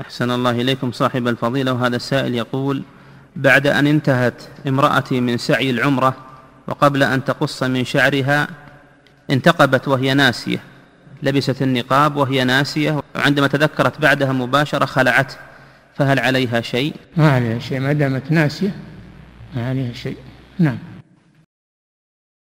أحسن الله إليكم صاحب الفضيلة وهذا السائل يقول بعد أن انتهت امرأتي من سعي العمرة وقبل أن تقص من شعرها انتقبت وهي ناسية لبست النقاب وهي ناسية وعندما تذكرت بعدها مباشرة خلعته فهل عليها شيء؟ ما عليها شيء ما دامت ناسية ما عليها شيء نعم